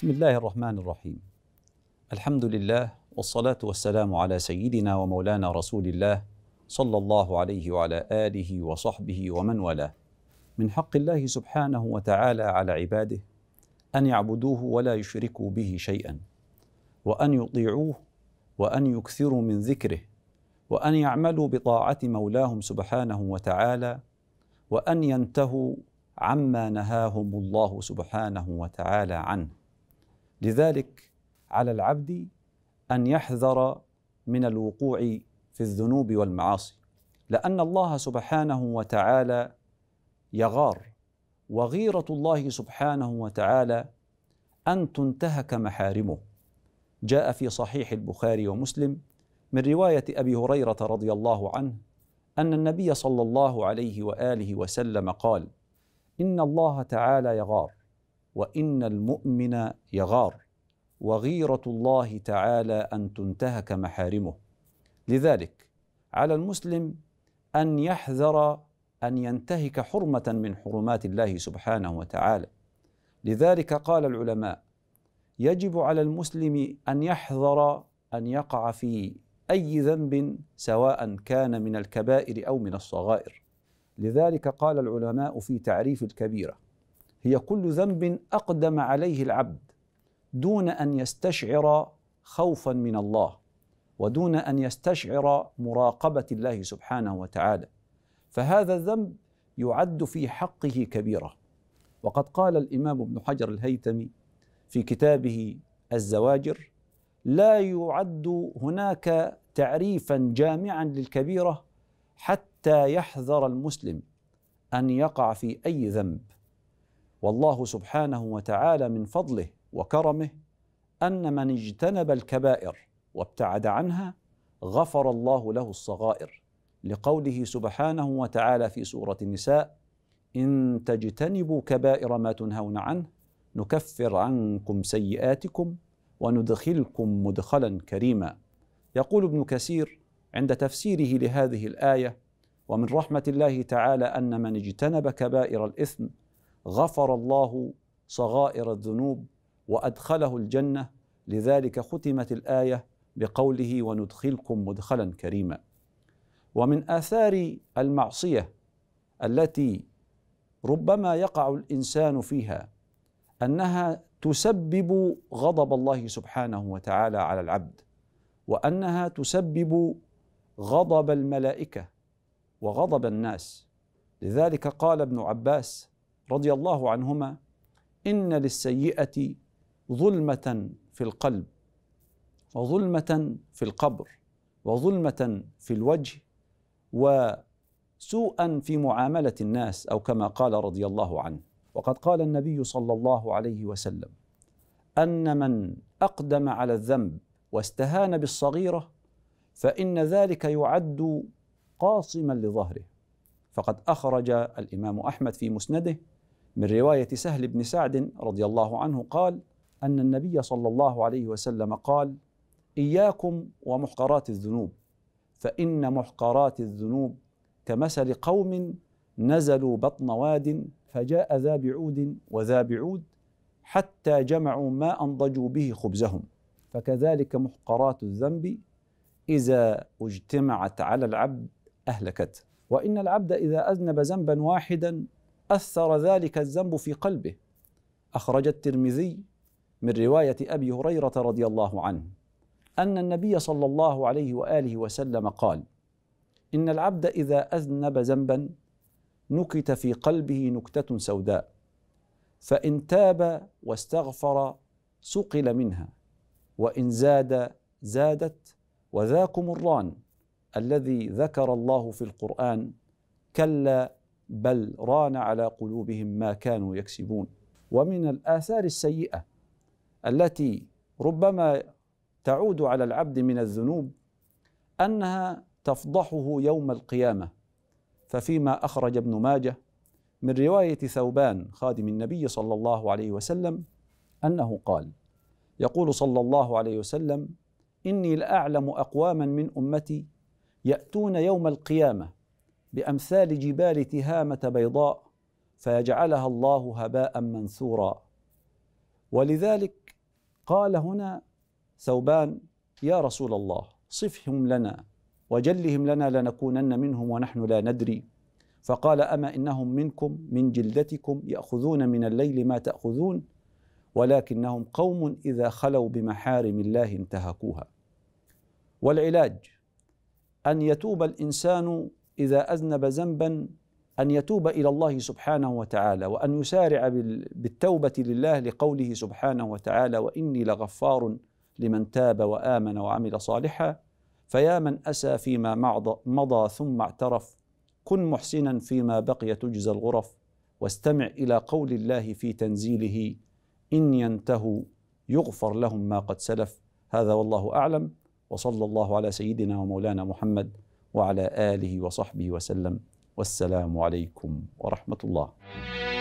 بسم الله الرحمن الرحيم الحمد لله والصلاه والسلام على سيدنا ومولانا رسول الله صلى الله عليه وعلى اله وصحبه ومن والاه من حق الله سبحانه وتعالى على عباده ان يعبدوه ولا يشركوا به شيئا وان يطيعوه وان يكثروا من ذكره وان يعملوا بطاعه مولاهم سبحانه وتعالى وان ينتهوا عما نهاهم الله سبحانه وتعالى عنه لذلك على العبد ان يحذر من الوقوع في الذنوب والمعاصي لان الله سبحانه وتعالى يغار وغيره الله سبحانه وتعالى ان تنتهك محارمه جاء في صحيح البخاري ومسلم من روايه ابي هريره رضي الله عنه ان النبي صلى الله عليه واله وسلم قال ان الله تعالى يغار وان المؤمن يغار وغيره الله تعالى ان تنتهك محارمه لذلك على المسلم ان يحذر ان ينتهك حرمه من حرمات الله سبحانه وتعالى لذلك قال العلماء يجب على المسلم ان يحذر ان يقع في اي ذنب سواء كان من الكبائر او من الصغائر لذلك قال العلماء في تعريف الكبيره هي كل ذنب اقدم عليه العبد دون ان يستشعر خوفا من الله ودون ان يستشعر مراقبه الله سبحانه وتعالى فهذا الذنب يعد في حقه كبيره وقد قال الامام ابن حجر الهيثمي في كتابه الزواجر لا يعد هناك تعريفا جامعا للكبيره حتى يحذر المسلم ان يقع في اي ذنب والله سبحانه وتعالى من فضله وكرمه ان من اجتنب الكبائر وابتعد عنها غفر الله له الصغائر لقوله سبحانه وتعالى في سوره النساء ان تجتنبوا كبائر ما تنهون عنه نكفر عنكم سيئاتكم وندخلكم مدخلا كريما يقول ابن كثير عند تفسيره لهذه الايه ومن رحمه الله تعالى ان من اجتنب كبائر الاثم غفر الله صغائر الذنوب وادخله الجنه لذلك ختمت الايه بقوله وندخلكم مدخلا كريما ومن اثار المعصيه التي ربما يقع الانسان فيها انها تسبب غضب الله سبحانه وتعالى على العبد وانها تسبب غضب الملائكه وغضب الناس لذلك قال ابن عباس رضي الله عنهما إن للسيئة ظلمة في القلب وظلمة في القبر وظلمة في الوجه وسوءا في معاملة الناس أو كما قال رضي الله عنه وقد قال النبي صلى الله عليه وسلم أن من أقدم على الذنب واستهان بالصغيرة فإن ذلك يعد قاصما لظهره فقد أخرج الإمام أحمد في مسنده من روايه سهل بن سعد رضي الله عنه قال ان النبي صلى الله عليه وسلم قال اياكم ومحقرات الذنوب فان محقرات الذنوب كمثل قوم نزلوا بطن واد فجاء ذا بعود وذا بعود حتى جمعوا ما انضجوا به خبزهم فكذلك محقرات الذنب اذا اجتمعت على العبد اهلكته وان العبد اذا اذنب ذنبا واحدا أثر ذلك الذنب في قلبه أخرج الترمذي من رواية أبي هريرة رضي الله عنه أن النبي صلى الله عليه وآله وسلم قال إن العبد إذا أذنب ذنبا نكت في قلبه نكتة سوداء فإن تاب واستغفر سقل منها وإن زاد زادت وذاك مران الذي ذكر الله في القرآن كلا بل ران على قلوبهم ما كانوا يكسبون ومن الآثار السيئة التي ربما تعود على العبد من الذنوب أنها تفضحه يوم القيامة ففيما أخرج ابن ماجه من رواية ثوبان خادم النبي صلى الله عليه وسلم أنه قال يقول صلى الله عليه وسلم إني لأعلم أقواما من أمتي يأتون يوم القيامة بامثال جبال تهامه بيضاء فيجعلها الله هباء منثورا ولذلك قال هنا ثوبان يا رسول الله صفهم لنا وجلهم لنا لنكونن منهم ونحن لا ندري فقال اما انهم منكم من جلدتكم ياخذون من الليل ما تاخذون ولكنهم قوم اذا خلوا بمحارم الله انتهكوها والعلاج ان يتوب الانسان إذا أذنب ذنبا أن يتوب إلى الله سبحانه وتعالى وأن يسارع بالتوبة لله لقوله سبحانه وتعالى وإني لغفار لمن تاب وآمن وعمل صالحا فيا من أسى فيما مضى ثم اعترف كن محسنا فيما بقي تجزى الغرف واستمع إلى قول الله في تنزيله إن ينتهوا يغفر لهم ما قد سلف هذا والله أعلم وصلى الله على سيدنا ومولانا محمد وعلى اله وصحبه وسلم والسلام عليكم ورحمه الله